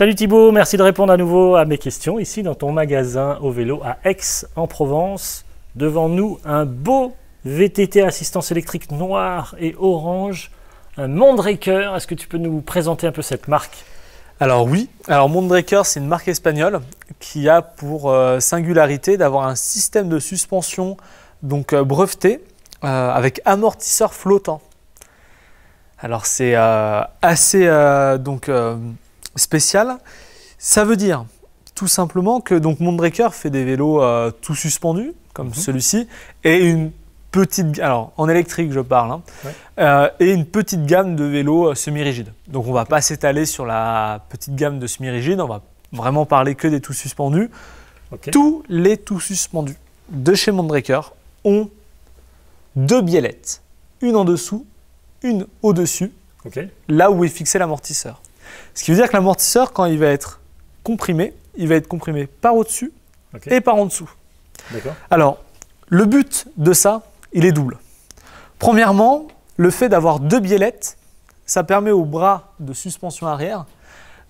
Salut Thibault, merci de répondre à nouveau à mes questions ici dans ton magasin au vélo à Aix en Provence. Devant nous, un beau VTT assistance électrique noir et orange, un Mondraker. Est-ce que tu peux nous présenter un peu cette marque alors oui, alors Mondraker c'est une marque espagnole qui a pour euh, singularité d'avoir un système de suspension donc euh, breveté euh, avec amortisseur flottant. Alors c'est assez donc spécial. Ça veut dire tout simplement que donc Mondraker fait des vélos euh, tout suspendus comme mhm. celui-ci et une petite alors en électrique je parle hein, euh, et une petite gamme de vélos euh, semi-rigides. Donc on va pas s'étaler sur la petite gamme de semi rigides on va vraiment parler que des tout suspendus. Tous les tout suspendus de chez Mondraker ont deux biellettes, une en dessous, une au-dessus, là où est fixé l'amortisseur. Ce qui veut dire que l'amortisseur, quand il va être comprimé, il va être comprimé par au-dessus et par en dessous. Alors, le but de ça, il est double. Premièrement, le fait d'avoir deux biellettes, ça permet au bras de suspension arrière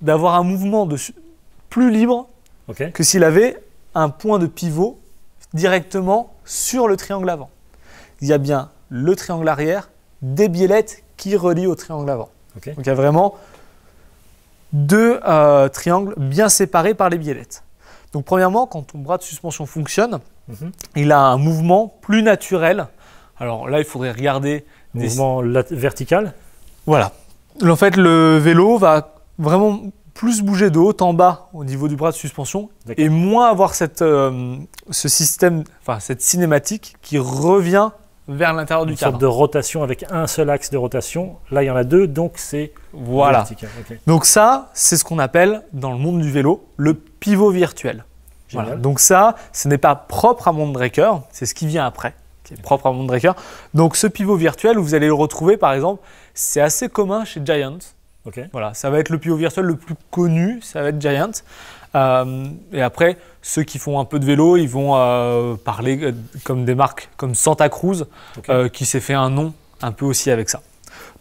d'avoir un mouvement de plus libre que s'il avait un point de pivot directement sur le triangle avant. Il y a bien le triangle arrière, des biellettes qui relient au triangle avant. Donc il y a vraiment deux euh, triangles bien séparés par les biellettes. Donc premièrement, quand ton bras de suspension fonctionne, mhm. il a un mouvement plus naturel. Alors là, il faudrait regarder... Des... Mouvement vertical Voilà. En fait, le vélo va vraiment plus bouger de haut en bas au niveau du bras de suspension et moins avoir cette, euh, ce système, enfin cette cinématique qui revient vers l'intérieur du cadre. Une sorte de rotation avec un seul axe de rotation. Là, il y en a deux, donc c'est voilà. Hein, donc ça, c'est ce qu'on appelle dans le monde du vélo le pivot virtuel. Voilà. Donc ça, ce n'est pas propre à Mondraker, c'est ce qui vient après, qui est propre à Mondraker. Donc ce pivot virtuel, vous allez le retrouver par exemple, c'est assez commun chez Giant. Voilà, ça va être le pivot virtuel le plus connu, ça va être Giant. Euh, et après, ceux qui font un peu de vélo, ils vont euh, parler euh, comme des marques comme Santa Cruz, qui s'est fait un nom un peu aussi avec ça.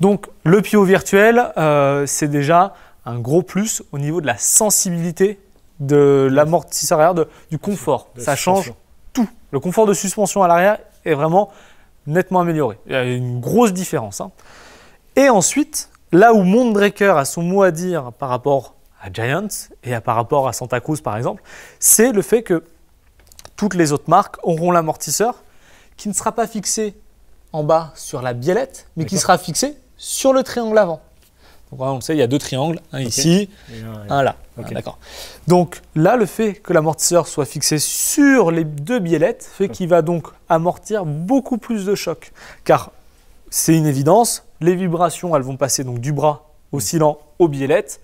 Donc le pivot virtuel, c'est déjà un gros plus au niveau de la sensibilité de l'amortisseur arrière, du confort. ça change tout. Le confort de suspension à l'arrière est vraiment nettement amélioré. Il y a une grosse différence. Hein. Et ensuite, Là où Mondraker a son mot à dire par rapport à Giants et à par rapport à Santa Cruz par exemple, c'est le fait que toutes les autres marques auront l'amortisseur qui ne sera pas fixé en bas sur la biellette, mais qui sera fixé sur le triangle avant. Donc, on sait, il y a deux triangles, un ici, et un, là. D'accord. Donc là, le fait que l'amortisseur soit fixé sur les deux biellettes fait qu'il va donc amortir beaucoup plus de chocs. Car c'est une évidence, les vibrations, elles vont passer donc du bras oscillant au biellettes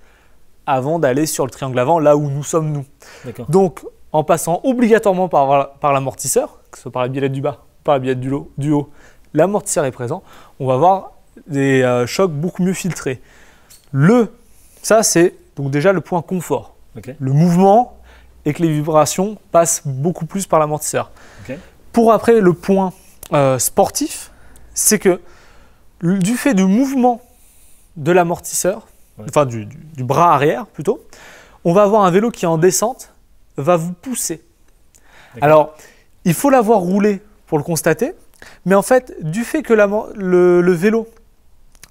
avant d'aller sur le triangle avant, là où nous sommes nous. Donc, en passant obligatoirement par, l'amortisseur, que ce soit par la biellette du bas, par la biellette du, du haut, l'amortisseur est présent, on va avoir des euh, chocs beaucoup mieux filtrés. Le, ça c'est donc déjà le point confort. Le mouvement et que les vibrations passent beaucoup plus par l'amortisseur. Pour après le point euh, sportif, c'est que du fait du mouvement de l'amortisseur, enfin du, bras arrière plutôt, on va avoir un vélo qui en descente va vous pousser. Alors, il faut l'avoir roulé pour le constater, mais en fait, du fait que le, vélo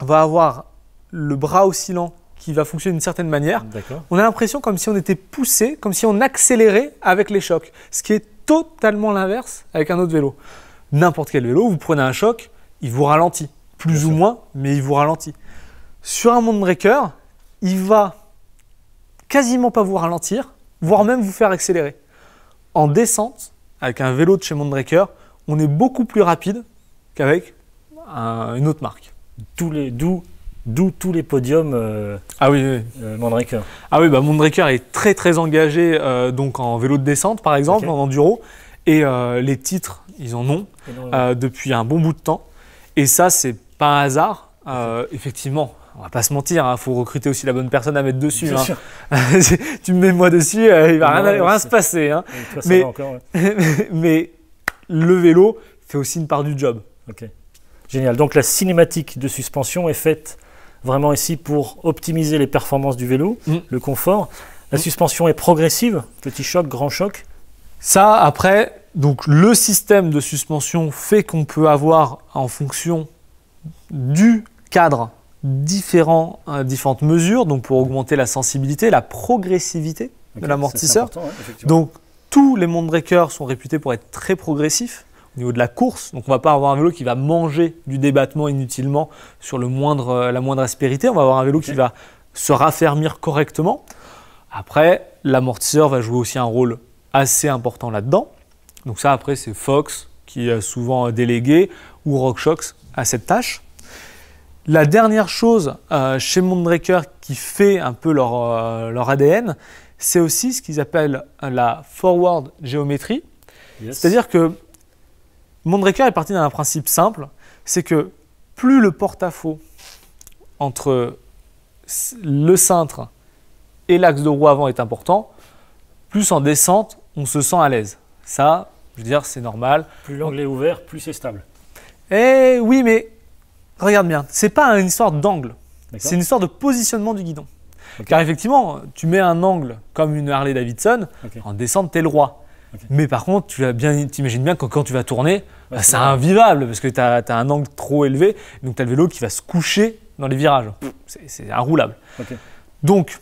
va avoir le bras oscillant qui va fonctionner d'une certaine manière, on a l'impression comme si on était poussé, comme si on accélérait avec les chocs, ce qui est totalement l'inverse avec un autre vélo. N'importe quel vélo, vous prenez un choc, il vous ralentit plus ou moins, mais il vous ralentit. Sur un Mondraker, il va quasiment pas vous ralentir, voire même vous faire accélérer. En descente, avec un vélo de chez Mondraker, on est beaucoup plus rapide qu'avec une autre marque. Tous les, d'où, d'où tous les podiums euh, ah oui, oui. Euh, Mondraker. Ah oui, bah Mondraker est très très engagé euh, donc en vélo de descente par exemple, en enduro, et les titres, ils en ont depuis un bon bout de temps. Et ça, c'est un hasard. Euh, effectivement, on va pas se mentir, il hein, faut recruter aussi la bonne personne à mettre dessus. Hein. tu me mets moi dessus, euh, il va rien, se passer. Hein. mais, le vélo fait aussi une part du job. Ok, génial. Donc la cinématique de suspension est faite vraiment ici pour optimiser les performances du vélo, mm. le confort. La mm. suspension est progressive, petit choc, grand choc. Ça, après, donc le système de suspension fait qu'on peut avoir en fonction du cadre différents, euh, différentes mesures, donc pour augmenter la sensibilité, la progressivité de l'amortisseur. donc tous les Mondraker sont réputés pour être très progressifs au niveau de la course. Donc on ne va pas avoir un vélo qui va manger du débattement inutilement sur le moindre, euh, la moindre aspérité. On va avoir un vélo qui va se raffermir correctement. Après, l'amortisseur va jouer aussi un rôle assez important là-dedans. Donc ça après c'est Fox, qui est souvent délégué, ou RockShox à cette tâche. La dernière chose euh, chez Mondraker qui fait un peu leur, euh, leur ADN, c'est aussi ce qu'ils appellent la forward géométrie. C'est-à-dire que Mondraker est parti d'un principe simple, c'est que plus le porte-à-faux entre le cintre et l'axe de roue avant est important, plus en descente, on se sent à l'aise. Ça, je veux dire, c'est normal. Plus l'angle est ouvert, plus c'est stable. Eh oui, mais regarde bien, ce n'est pas une histoire d'angle, c'est une histoire de positionnement du guidon. Car effectivement, tu mets un angle comme une Harley Davidson, en descente, es le roi. Mais par contre, tu bien, imagines bien que quand tu vas tourner, bah, bah, c'est invivable parce que tu as, un angle trop élevé, donc tu as le vélo qui va se coucher dans les virages. C'est inroulable. Donc,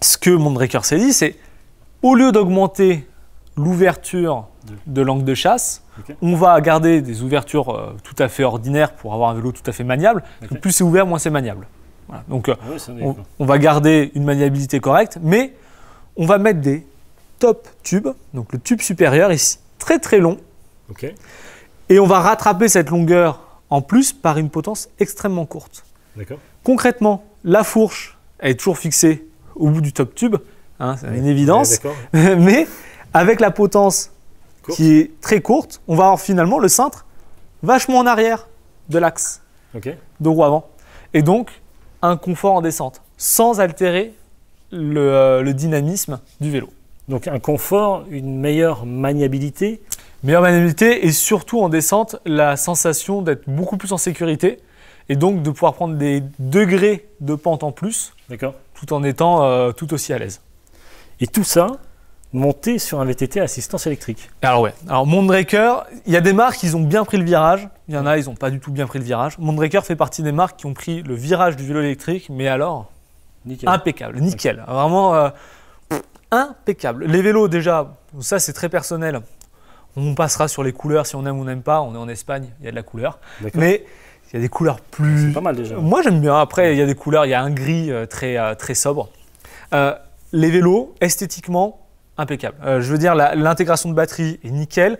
ce que Mondraker s'est dit, c'est au lieu d'augmenter l'ouverture de l'angle de chasse. On va garder des ouvertures euh, tout à fait ordinaires pour avoir un vélo tout à fait maniable. plus c'est ouvert, moins c'est maniable. Donc euh, ah on, va garder une maniabilité correcte, mais on va mettre des top tubes, donc le tube supérieur ici, très très long. Et on va rattraper cette longueur en plus par une potence extrêmement courte. Concrètement, la fourche, est toujours fixée au bout du top tube, hein, c'est une évidence, mais avec la potence qui est très courte, on va avoir finalement le cintre vachement en arrière de l'axe de roue avant. Et donc, un confort en descente, sans altérer euh, le, dynamisme du vélo. Donc un confort, une meilleure maniabilité Meilleure maniabilité et surtout en descente, la sensation d'être beaucoup plus en sécurité et donc de pouvoir prendre des degrés de pente en plus, tout en étant euh, tout aussi à l'aise. Et tout ça, monter sur un VTT assistance électrique. Alors ouais, alors Mondraker, il y a des marques, ils ont bien pris le virage, il y en a, ils n'ont pas du tout bien pris le virage. Mondraker fait partie des marques qui ont pris le virage du vélo électrique, mais alors, impeccable, nickel, vraiment euh, impeccable. Les vélos déjà, ça c'est très personnel, on passera sur les couleurs si on aime ou on n'aime pas, on est en Espagne, il y a de la couleur, mais... Il y a des couleurs plus. C'est pas mal déjà. Moi j'aime bien. Après, il y a des couleurs, il y a un gris euh, très, euh, très sobre. les vélos, esthétiquement, impeccable. Euh, je veux dire, l'intégration de batterie est nickel.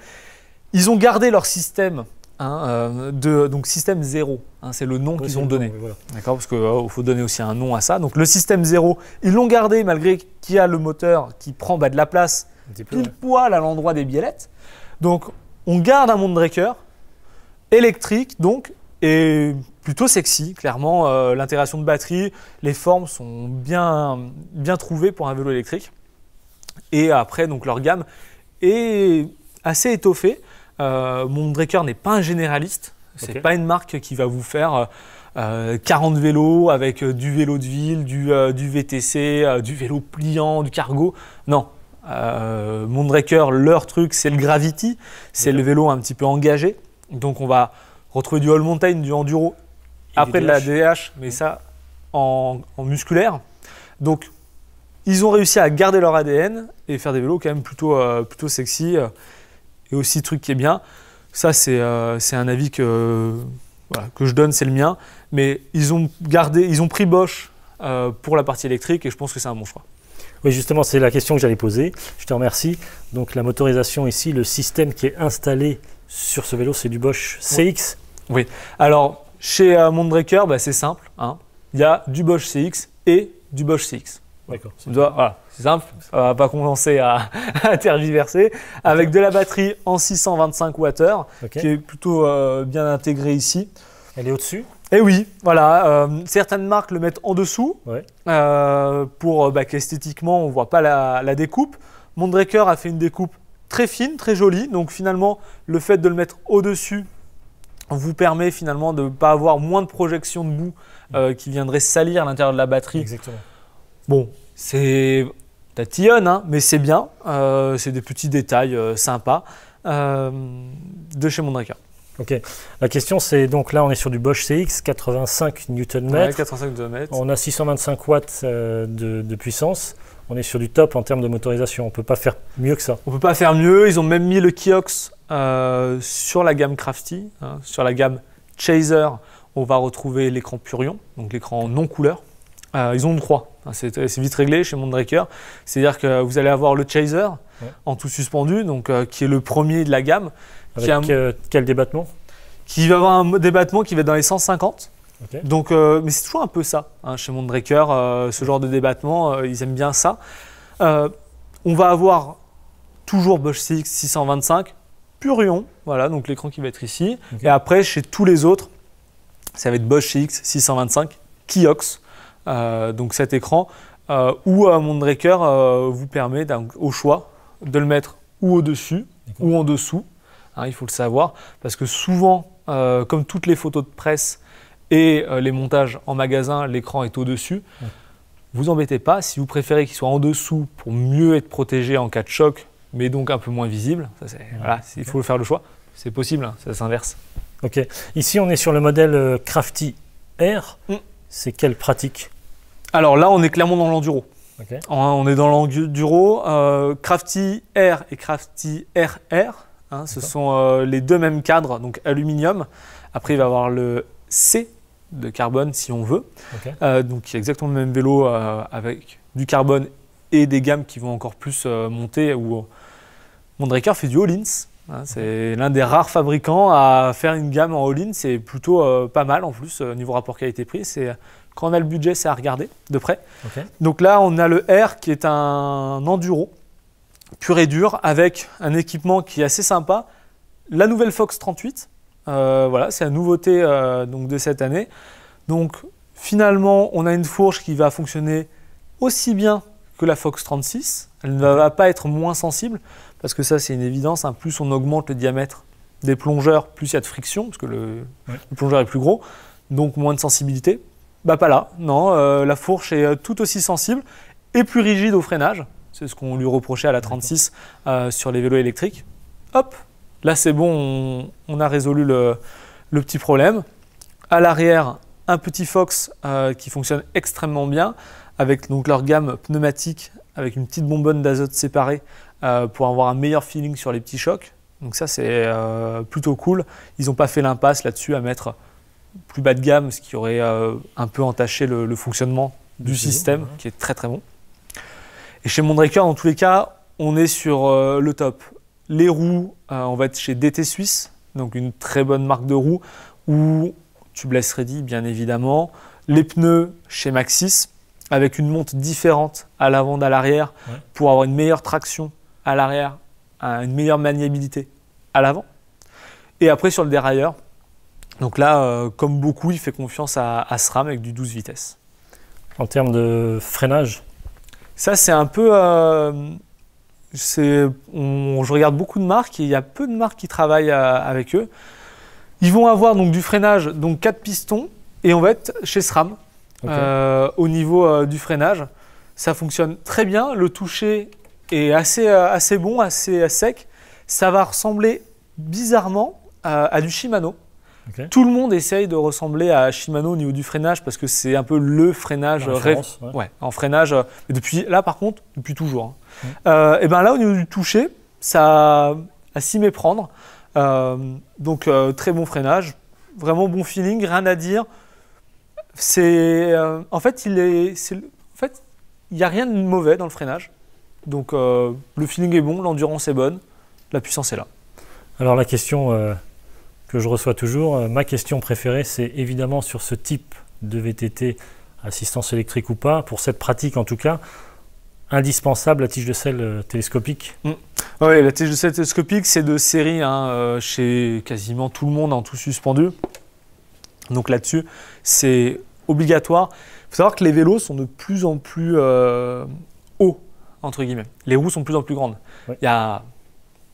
Ils ont gardé leur système hein, euh, de, donc système zéro, hein, c'est le nom qu'ils ont donné. D'accord Parce qu'il euh, faut donner aussi un nom à ça. Donc le système zéro, ils l'ont gardé malgré qu'il y a le moteur qui prend bah, de la place tout poil à l'endroit des biellettes. Donc on garde un monde drakeur électrique, donc, et plutôt sexy, clairement. L'intégration de batterie, les formes sont bien, bien trouvées pour un vélo électrique. Et après, donc leur gamme est assez étoffée. Euh, mon n'est pas un généraliste. C'est n'est pas une marque qui va vous faire 40 euh, euh, vélos avec euh, du vélo de ville, du, VTC, du vélo pliant, du cargo. Non. Mondraker, leur truc, c'est le Gravity. C'est le vélo un petit peu engagé. Donc on va retrouver du all mountain, du enduro, après de la DH, mais ça en, musculaire. Donc ils ont réussi à garder leur ADN et faire des vélos quand même plutôt, euh, plutôt sexy. Euh, et aussi, truc qui est bien, ça c'est euh, un avis que, que je donne, c'est le mien. Mais ils ont, gardé, ils ont pris Bosch pour la partie électrique et je pense que c'est un bon choix. Oui, justement, c'est la question que j'allais poser. Je te remercie. Donc la motorisation ici, le système qui est installé sur ce vélo, c'est du Bosch CX. Oui. Alors, chez Mondraker, bah, c'est simple. Hein. Il y a du Bosch CX et du Bosch CX. D'accord. c'est simple, on va pas commencer à, tergiverser. Avec de la batterie en 625 Wh, qui est plutôt euh, bien intégrée ici. Elle est au-dessus Eh oui, voilà. Euh, certaines marques le mettent en dessous, euh, pour bah, qu'esthétiquement, on ne voit pas la, la découpe. Mondraker a fait une découpe très fine, très jolie. Donc finalement, le fait de le mettre au-dessus vous permet finalement de ne pas avoir moins de projection de boue mm. qui viendrait salir l'intérieur de la batterie. Exactement. Bon, c'est tatillonne, hein, mais c'est bien. Euh, c'est des petits détails euh, sympas euh, de chez Mondraka. Ok. La question, c'est donc là, on est sur du Bosch CX, 85 Nm. Ouais, 85 Nm. On a 625 watts de, puissance. On est sur du top en termes de motorisation. On ne peut pas faire mieux que ça. On ne peut pas faire mieux. Ils ont même mis le Kiox sur la gamme Crafty, hein, sur la gamme Chaser. On va retrouver l'écran Purion, donc l'écran non couleur. Euh, ils ont une croix. C'est vite réglé chez Mondraker. C'est-à-dire que vous allez avoir le Chaser en tout suspendu, donc, euh, qui est le premier de la gamme. Avec euh, quel débattement Qui va avoir un débattement qui va être dans les 150. Donc, mais c'est toujours un peu ça hein, chez Mondraker, ce genre de débattement, ils aiment bien ça. on va avoir toujours Bosch 6 625, Purion, voilà, donc l'écran qui va être ici. Et après, chez tous les autres, ça va être Bosch X 625, Kiox. Euh, donc cet écran, euh, ou un Mondraker euh, vous permet au choix de le mettre ou au-dessus ou en dessous, hein, il faut le savoir, parce que souvent, comme toutes les photos de presse et les montages en magasin, l'écran est au-dessus. Vous embêtez pas, si vous préférez qu'il soit en dessous pour mieux être protégé en cas de choc, mais donc un peu moins visible, il faut faire le choix, c'est possible, hein, ça s'inverse. Ici, on est sur le modèle Crafty Air. Mm. C'est quelle pratique alors là, on est clairement dans l'enduro. On est dans l'enduro. Euh, Crafty R et Crafty RR, hein, ce sont euh, les deux mêmes cadres, donc aluminium. Après, il va y avoir le C de carbone si on veut. Euh, donc il a exactement le même vélo avec du carbone et des gammes qui vont encore plus monter. Où Mondraker fait du all-ins. Hein. c'est l'un des rares fabricants à faire une gamme en all-in. C'est plutôt pas mal en plus, niveau rapport qualité-prix. C'est quand on a le budget, c'est à regarder de près. Donc là, on a le R qui est un enduro pur et dur avec un équipement qui est assez sympa. La nouvelle Fox 38, euh, voilà, c'est la nouveauté euh, donc de cette année. Donc finalement, on a une fourche qui va fonctionner aussi bien que la Fox 36. Elle ne va pas être moins sensible parce que ça, c'est une évidence. Hein. Plus on augmente le diamètre des plongeurs, plus il y a de friction parce que le plongeur est plus gros, donc moins de sensibilité. Bah pas là, non, euh, la fourche est euh, tout aussi sensible et plus rigide au freinage, c'est ce qu'on lui reprochait à la 36 euh, sur les vélos électriques. Hop, là c'est bon, on, a résolu le, petit problème. À l'arrière, un petit Fox qui fonctionne extrêmement bien avec donc leur gamme pneumatique avec une petite bonbonne d'azote séparée pour avoir un meilleur feeling sur les petits chocs. Donc ça c'est plutôt cool. Ils n'ont pas fait l'impasse là-dessus à mettre plus bas de gamme, ce qui aurait euh, un peu entaché le, fonctionnement du, système, qui est très très bon. Et chez Mondraker, dans tous les cas, on est sur euh, le top. Les roues, euh, on va être chez DT Suisse, donc une très bonne marque de roues, ou tu blesses ready, bien évidemment. Les pneus chez Maxis, avec une monte différente à l'avant, à l'arrière, pour avoir une meilleure traction à l'arrière, une meilleure maniabilité à l'avant. Et après, sur le dérailleur, donc là, euh, comme beaucoup, il fait confiance à, SRAM avec du 12 vitesses. En termes de freinage Ça, c'est un peu. Euh, je regarde beaucoup de marques et il y a peu de marques qui travaillent euh, avec eux. Ils vont avoir donc du freinage, donc 4 pistons, et on va être chez SRAM au niveau du freinage. Ça fonctionne très bien, le toucher est assez, assez bon, assez sec. Ça va ressembler bizarrement à du Shimano. Tout le monde essaye de ressembler à Shimano au niveau du freinage parce que c'est un peu le freinage rêve. Ouais. en freinage. Euh, depuis là, par contre, depuis toujours. Hein. Euh, et ben là, au niveau du toucher, ça a, s'y méprendre. Euh, donc très bon freinage, vraiment bon feeling, rien à dire. C'est en fait, il est, en fait, il n'y a rien de mauvais dans le freinage. Donc le feeling est bon, l'endurance est bonne, la puissance est là. Alors la question que je reçois toujours. Euh, ma question préférée, c'est évidemment sur ce type de VTT, assistance électrique ou pas, pour cette pratique en tout cas, indispensable la tige de sel euh, télescopique mm. Oui, la tige de sel télescopique, c'est de série hein, euh, chez quasiment tout le monde en hein, tout suspendu. Donc là-dessus, c'est obligatoire. Il faut savoir que les vélos sont de plus en plus hauts, entre guillemets. Les roues sont de plus en plus grandes. Il y a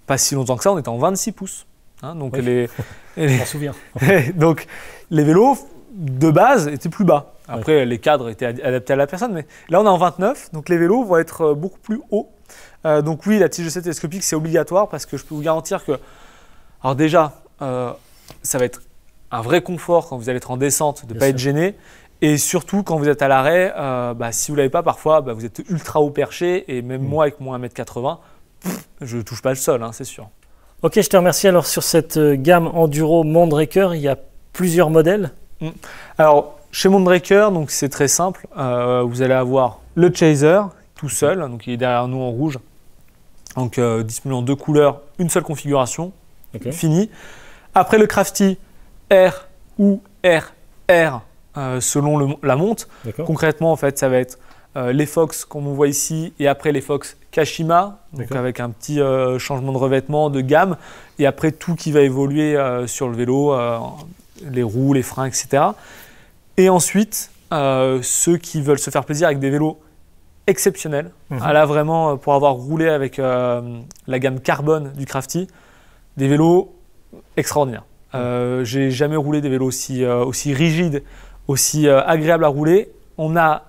pas si longtemps que ça, on était en 26 pouces. Hein, donc les, donc les vélos de base étaient plus bas. Après, les cadres étaient adaptés à la personne, mais là on est en 29, donc les vélos vont être euh, beaucoup plus hauts. Euh, donc oui, la tige de c'est obligatoire parce que je peux vous garantir que, alors déjà, euh, ça va être un vrai confort quand vous allez être en descente, de ne pas être gêné. Et surtout, quand vous êtes à l'arrêt, bah, si vous ne l'avez pas, parfois, bah, vous êtes ultra haut perché. Et même mm. moi, avec moins 1m80, je ne touche pas le sol, hein, c'est sûr. Ok, je te remercie. Alors sur cette euh, gamme Enduro Mondraker, il y a plusieurs modèles mm. Alors chez Mondraker, donc c'est très simple. Euh, vous allez avoir le Chaser tout seul, donc il est derrière nous en rouge, donc euh, disponible en deux couleurs, une seule configuration, fini. Après le Crafty R ou RR selon la monte. Concrètement, en fait, ça va être euh, les Fox comme on voit ici et après les Fox Kashima, donc avec un petit euh, changement de revêtement, de gamme, et après tout qui va évoluer euh, sur le vélo, les roues, les freins, etc. Et ensuite, ceux qui veulent se faire plaisir avec des vélos exceptionnels, mmh. vraiment pour avoir roulé avec la gamme carbone du Crafty, des vélos extraordinaires. J'ai jamais roulé des vélos aussi, aussi rigides, aussi agréables à rouler. On a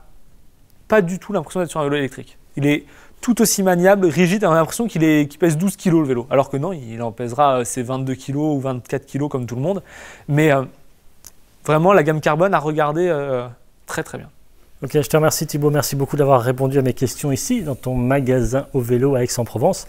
pas du tout l'impression d'être sur un vélo électrique. Il est tout aussi maniable, rigide, on a l'impression qu'il pèse 12 kg le vélo, alors que non, il en pèsera ses 22 kg ou 24 kg comme tout le monde. Mais euh, vraiment, la gamme carbone à regarder euh, très très bien. Ok, je te remercie Thibault. merci beaucoup d'avoir répondu à mes questions ici dans ton magasin au vélo à Aix-en-Provence.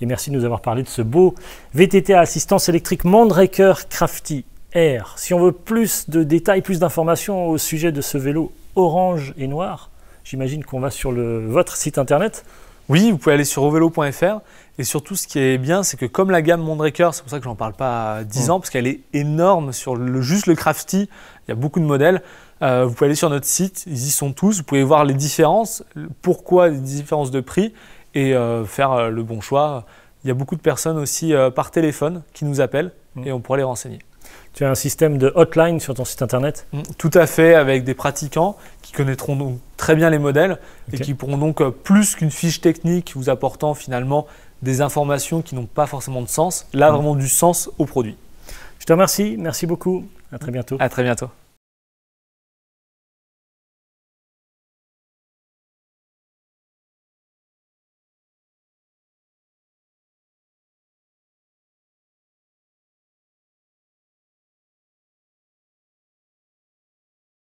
Et merci de nous avoir parlé de ce beau VTT à assistance électrique Mandraker Crafty Air. Si on veut plus de détails, plus d'informations au sujet de ce vélo orange et noir, J'imagine qu'on va sur le, votre site internet. Oui, vous pouvez aller sur ovelo.fr. Et surtout, ce qui est bien, c'est que comme la gamme Mondraker, c'est pour ça que je n'en parle pas à 10 mm. ans, parce qu'elle est énorme sur juste le crafty, il y a beaucoup de modèles. Euh, vous pouvez aller sur notre site, ils y sont tous, vous pouvez voir les différences, pourquoi les différences de prix et euh, faire euh, le bon choix. Il y a beaucoup de personnes aussi par téléphone qui nous appellent mm. et on pourra les renseigner tu as un système de hotline sur ton site internet mm, Tout à fait, avec des pratiquants qui connaîtront donc très bien les modèles et qui pourront donc euh, plus qu'une fiche technique vous apportant finalement des informations qui n'ont pas forcément de sens, là mm. vraiment du sens au produit. Je te remercie, merci beaucoup, à très bientôt. À très bientôt.